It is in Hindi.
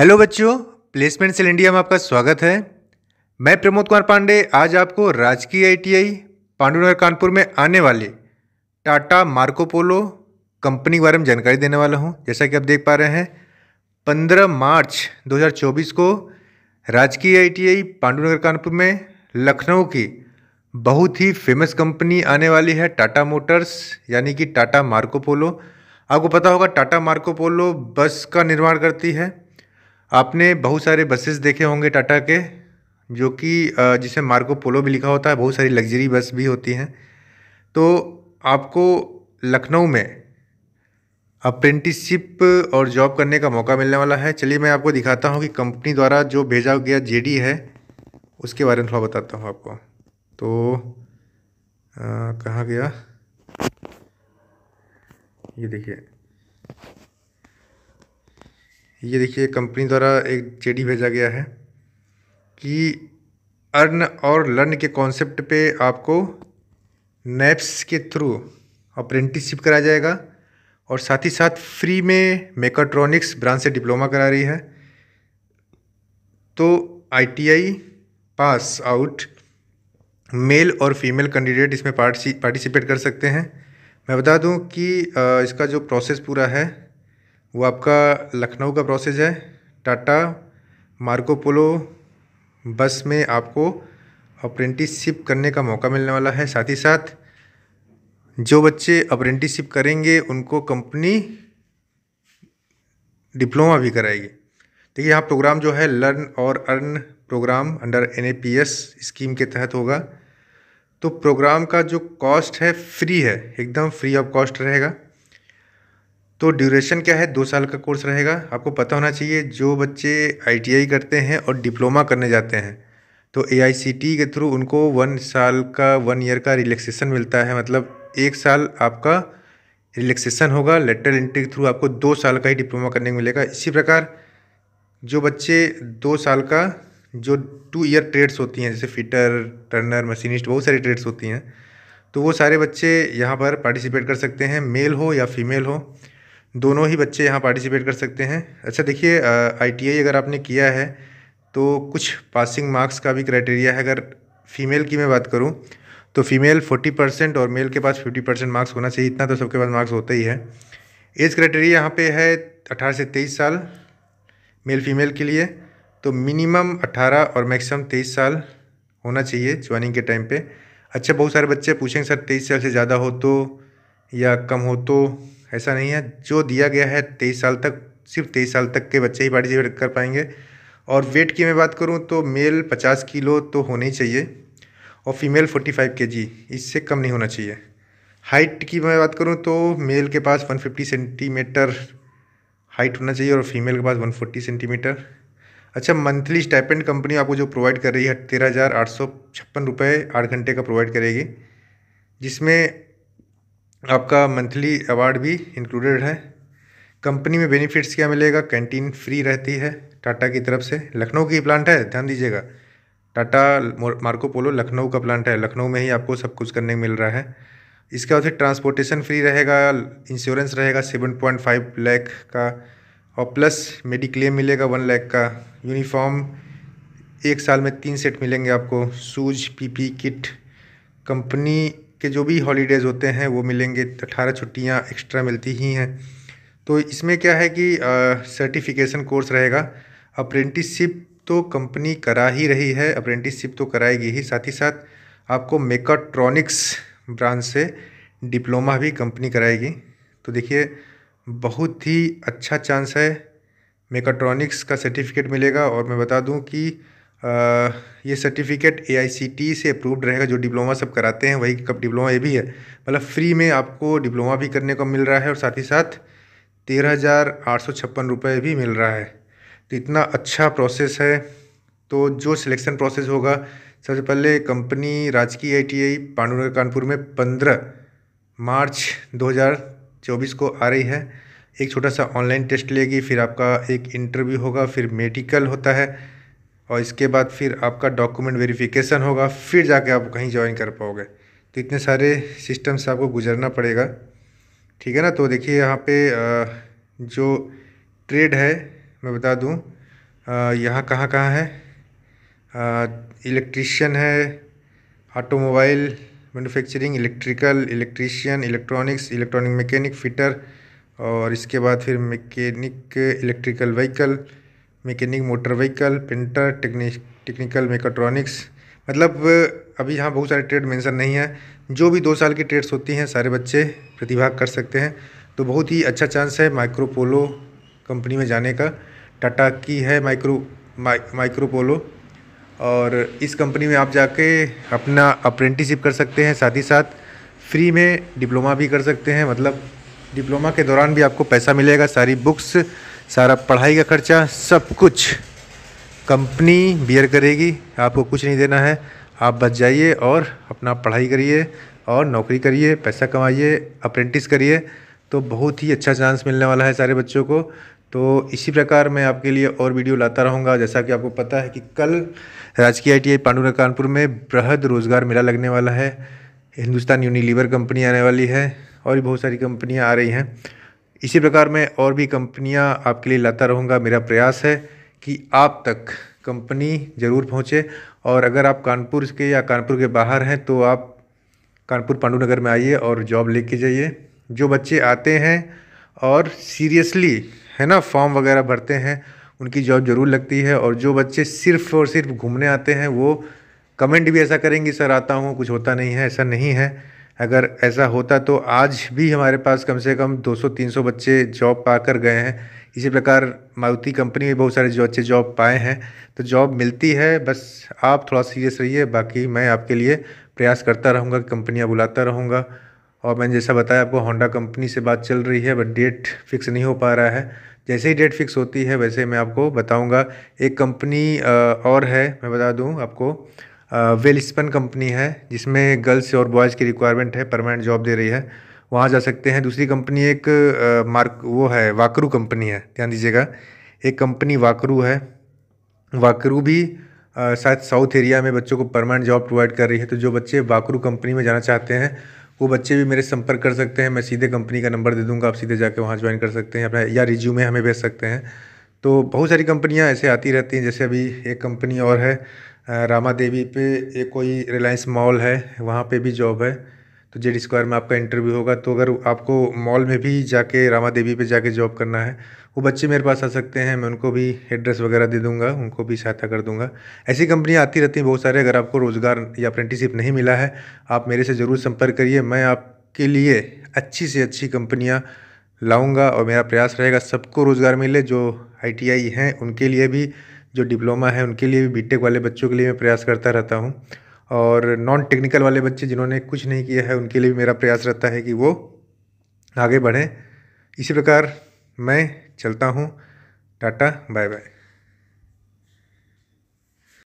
हेलो बच्चों प्लेसमेंट सेल इंडिया में आपका स्वागत है मैं प्रमोद कुमार पांडे आज आपको राजकीय आईटीआई पांडुनगर कानपुर में आने वाले टाटा मार्कोपोलो कंपनी के बारे में जानकारी देने वाला हूं जैसा कि आप देख पा रहे हैं 15 मार्च 2024 को राजकीय आईटीआई पांडुनगर कानपुर में लखनऊ की बहुत ही फेमस कंपनी आने वाली है टाटा मोटर्स यानी कि टाटा मार्कोपोलो आपको पता होगा टाटा मार्कोपोलो बस का निर्माण करती है आपने बहुत सारे बसेस देखे होंगे टाटा के जो कि जिसे मार्को पोलो भी लिखा होता है बहुत सारी लग्जरी बस भी होती हैं तो आपको लखनऊ में अप्रेंटिसशिप और जॉब करने का मौका मिलने वाला है चलिए मैं आपको दिखाता हूँ कि कंपनी द्वारा जो भेजा गया जे है उसके बारे में थोड़ा बताता हूँ आपको तो कहाँ गया ये देखिए ये देखिए कंपनी द्वारा एक जेडी भेजा गया है कि अर्न और लर्न के कॉन्सेप्ट पे आपको नैप्स के थ्रू अप्रेंटिसशिप कराया जाएगा और साथ ही साथ फ्री में मेकाट्रॉनिक्स ब्रांच से डिप्लोमा करा रही है तो आईटीआई पास आउट मेल और फीमेल कैंडिडेट इसमें पार्टिसिपेट कर सकते हैं मैं बता दूं कि इसका जो प्रोसेस पूरा है वो आपका लखनऊ का प्रोसेस है टाटा मार्कोपोलो बस में आपको अप्रेंटिसशिप करने का मौका मिलने वाला है साथ ही साथ जो बच्चे अप्रेंटिसशिप करेंगे उनको कंपनी डिप्लोमा भी कराएगी देखिए यहाँ प्रोग्राम जो है लर्न और earn programme under an scheme के तहत होगा तो प्रोग्राम का जो कॉस्ट है फ्री है एकदम फ्री ऑफ कॉस्ट रहेगा तो ड्यूरेशन क्या है दो साल का कोर्स रहेगा आपको पता होना चाहिए जो बच्चे आई करते हैं और डिप्लोमा करने जाते हैं तो ए के थ्रू उनको वन साल का वन ईयर का रिलैक्सेशन मिलता है मतलब एक साल आपका रिलैक्सेशन होगा लेटर एंट्री के थ्रू आपको दो साल का ही डिप्लोमा करने को मिलेगा इसी प्रकार जो बच्चे दो साल का जो टू ईयर ट्रेड्स होती हैं जैसे फिटर टर्नर मशीनिस्ट बहुत सारी ट्रेड्स होती हैं तो वो सारे बच्चे यहाँ पर पार्टिसिपेट कर सकते हैं मेल हो या फीमेल हो दोनों ही बच्चे यहाँ पार्टिसिपेट कर सकते हैं अच्छा देखिए आई अगर आपने किया है तो कुछ पासिंग मार्क्स का भी क्राइटेरिया है अगर फीमेल की मैं बात करूँ तो फीमेल फोर्टी परसेंट और मेल के पास फिफ्टी परसेंट मार्क्स होना चाहिए इतना तो सबके पास मार्क्स होता ही है एज क्राइटेरिया यहाँ पे है अठारह से तेईस साल मेल फीमेल के लिए तो मिनिमम अट्ठारह और मैक्सिमम तेईस साल होना चाहिए ज्वाइनिंग के टाइम पे अच्छा बहुत सारे बच्चे पूछेंगे सर तेईस साल से ज़्यादा हो तो या कम हो तो ऐसा नहीं है जो दिया गया है तेईस साल तक सिर्फ तेईस साल तक के बच्चे ही पार्टिसिपेट कर पाएंगे और वेट की मैं बात करूँ तो मेल पचास किलो तो होने ही चाहिए और फीमेल फोर्टी फाइव के जी इससे कम नहीं होना चाहिए हाइट की मैं बात करूँ तो मेल के पास वन फिफ्टी सेंटीमीटर हाइट होना चाहिए और फीमेल के पास वन फोर्टी सेंटीमीटर अच्छा मंथली स्टाइपेंड कंपनी आपको जो प्रोवाइड कर रही है तेरह हज़ार आठ सौ छप्पन रुपये आठ घंटे का प्रोवाइड करेगी जिसमें आपका मंथली अवार्ड भी इंक्लूडेड है कंपनी में बेनिफिट्स क्या मिलेगा कैंटीन फ्री रहती है टाटा की तरफ से लखनऊ की प्लांट है ध्यान दीजिएगा टाटा मार्को पोलो लखनऊ का प्लांट है लखनऊ में ही आपको सब कुछ करने मिल रहा है इसके बाद फिर ट्रांसपोर्टेशन फ्री रहेगा इंश्योरेंस रहेगा सेवन पॉइंट फाइव लैख का और प्लस मेडिक्लेम मिलेगा वन लैख का यूनिफॉर्म एक साल में तीन सेट मिलेंगे आपको शूज पीपी किट कंपनी के जो भी हॉलीडेज़ होते हैं वो मिलेंगे अट्ठारह छुट्टियाँ एक्स्ट्रा मिलती ही हैं तो इसमें क्या है कि सर्टिफिकेशन कोर्स रहेगा अप्रेंटिसशिप तो कंपनी करा ही रही है अप्रेंटिसशिप तो कराएगी ही साथ ही साथ आपको मेकाट्रॉनिक्स ब्रांच से डिप्लोमा भी कंपनी कराएगी तो देखिए बहुत ही अच्छा चांस है मेकाट्रॉनिक्स का सर्टिफिकेट मिलेगा और मैं बता दूं कि ये सर्टिफिकेट ए से अप्रूव्ड रहेगा जो डिप्लोमा सब कराते हैं वही कब डिप्लोमा ये भी है मतलब फ्री में आपको डिप्लोमा भी करने को मिल रहा है और साथ ही साथ तेरह हज़ार आठ सौ छप्पन रुपये भी मिल रहा है तो इतना अच्छा प्रोसेस है तो जो सिलेक्शन प्रोसेस होगा सबसे पहले कंपनी राजकीय I T I Pandunagar Kanpur में पंद्रह मार्च दो चौबीस को आ रही है एक छोटा सा ऑनलाइन टेस्ट लेगी फिर आपका एक इंटरव्यू होगा फिर मेडिकल होता है और इसके बाद फिर आपका डॉक्यूमेंट वेरिफिकेशन होगा फिर जाके आप कहीं ज्वाइन कर पाओगे तो इतने सारे सिस्टम से आपको गुजरना पड़ेगा ठीक है ना तो देखिए यहाँ पे जो ट्रेड है मैं बता दूँ यहाँ कहाँ कहाँ है इलेक्ट्रिशियन है automobile manufacturing electrical electrician electronics electronic mechanic fitter और इसके बाद फिर mechanic electrical vehicle mechanic motor vehicle printer टेक्नी टेक्निकल मेकाट्रॉनिक्स मतलब अभी यहाँ बहुत सारे ट्रेड मेंशन नहीं है जो भी दो साल की ट्रेड्स होती हैं सारे बच्चे प्रतिभाग कर सकते हैं तो बहुत ही अच्छा चांस है माइक्रोपोलो कंपनी में जाने का टाटा की है माइक्रो माइक्रोपोलो और इस कंपनी में आप जाके अपना अप्रेंटिसिप कर सकते हैं साथ ही साथ फ्री में डिप्लोमा भी कर सकते हैं मतलब डिप्लोमा के दौरान भी आपको पैसा मिलेगा सारी बुक्स सारा पढ़ाई का खर्चा सब कुछ कंपनी बियर करेगी आपको कुछ नहीं देना है आप बच जाइए और अपना पढ़ाई करिए और नौकरी करिए पैसा कमाइए अप्रेंटिस करिए तो बहुत ही अच्छा चांस मिलने वाला है सारे बच्चों को तो इसी प्रकार मैं आपके लिए और वीडियो लाता रहूँगा जैसा कि आपको पता है कि कल राजकीय आई टी आई कानपुर में बृहद रोज़गार मेला लगने वाला है हिंदुस्तान यूनिलीवर कंपनी आने वाली है और भी बहुत सारी कंपनियाँ आ रही हैं इसी प्रकार मैं और भी कंपनियां आपके लिए लाता रहूँगा मेरा प्रयास है कि आप तक कंपनी ज़रूर पहुँचे और अगर आप कानपुर के या कानपुर के बाहर हैं तो आप कानपुर पांडुनगर में आइए और जॉब लेके जाइए जो बच्चे आते हैं और सीरियसली है ना फॉर्म वगैरह भरते हैं उनकी जॉब ज़रूर लगती है और जो बच्चे सिर्फ और सिर्फ घूमने आते हैं वो कमेंट भी ऐसा करेंगे सर आता हूँ कुछ होता नहीं है ऐसा नहीं है अगर ऐसा होता तो आज भी हमारे पास कम से कम 200-300 बच्चे जॉब पाकर गए हैं इसी प्रकार मारुति कंपनी में बहुत सारे बच्चे जॉब पाए हैं तो जॉब मिलती है बस आप थोड़ा सीरियस रहिए बाकी मैं आपके लिए प्रयास करता रहूँगा कंपनियाँ बुलाता रहूँगा और मैंने जैसा बताया आपको होंडा कंपनी से बात चल रही है बट डेट फिक्स नहीं हो पा रहा है जैसे ही डेट फिक्स होती है वैसे मैं आपको बताऊँगा एक कंपनी और है मैं बता दूँ आपको वेलस्पन कंपनी है जिसमें गर्ल्स और बॉयज़ की रिक्वायरमेंट है परमानेंट जॉब दे रही है वहाँ जा सकते हैं दूसरी कंपनी एक मार्क वो है वाकरू कंपनी है ध्यान दीजिएगा एक कंपनी वाकरू है वाकरू भी शायद साउथ एरिया में बच्चों को परमानेंट जॉब प्रोवाइड कर रही है तो जो बच्चे वाकरू कंपनी में जाना चाहते हैं वो बच्चे भी मेरे संपर्क कर सकते हैं मैं सीधे कंपनी का नंबर दे दूंगा आप सीधे जाके वहाँ ज्वाइन कर सकते हैं अपना या रिज्यूमे हमें भेज सकते हैं तो बहुत सारी कंपनियाँ ऐसे आती रहती हैं जैसे अभी एक कंपनी और है रामा देवी पे एक कोई रिलायंस मॉल है वहाँ पे भी जॉब है तो जेड स्क्वायर में आपका इंटरव्यू होगा तो अगर आपको मॉल में भी जाके रामा देवी पे जाके जॉब करना है वो बच्चे मेरे पास आ सकते हैं मैं उनको भी एड्रेस वगैरह दे दूंगा उनको भी सहायता कर दूंगा ऐसी कंपनियाँ आती रहती हैं बहुत सारे अगर आपको रोज़गार या अप्रेंटिसिप नहीं मिला है आप मेरे से ज़रूर संपर्क करिए मैं आपके लिए अच्छी से अच्छी कंपनियाँ लाऊँगा और मेरा प्रयास रहेगा सबको रोज़गार मिले जो आई हैं उनके लिए भी जो डिप्लोमा है उनके लिए भी बीटेक वाले बच्चों के लिए मैं प्रयास करता रहता हूँ और नॉन टेक्निकल वाले बच्चे जिन्होंने कुछ नहीं किया है उनके लिए भी मेरा प्रयास रहता है कि वो आगे बढ़ें इसी प्रकार मैं चलता हूँ टाटा बाय बाय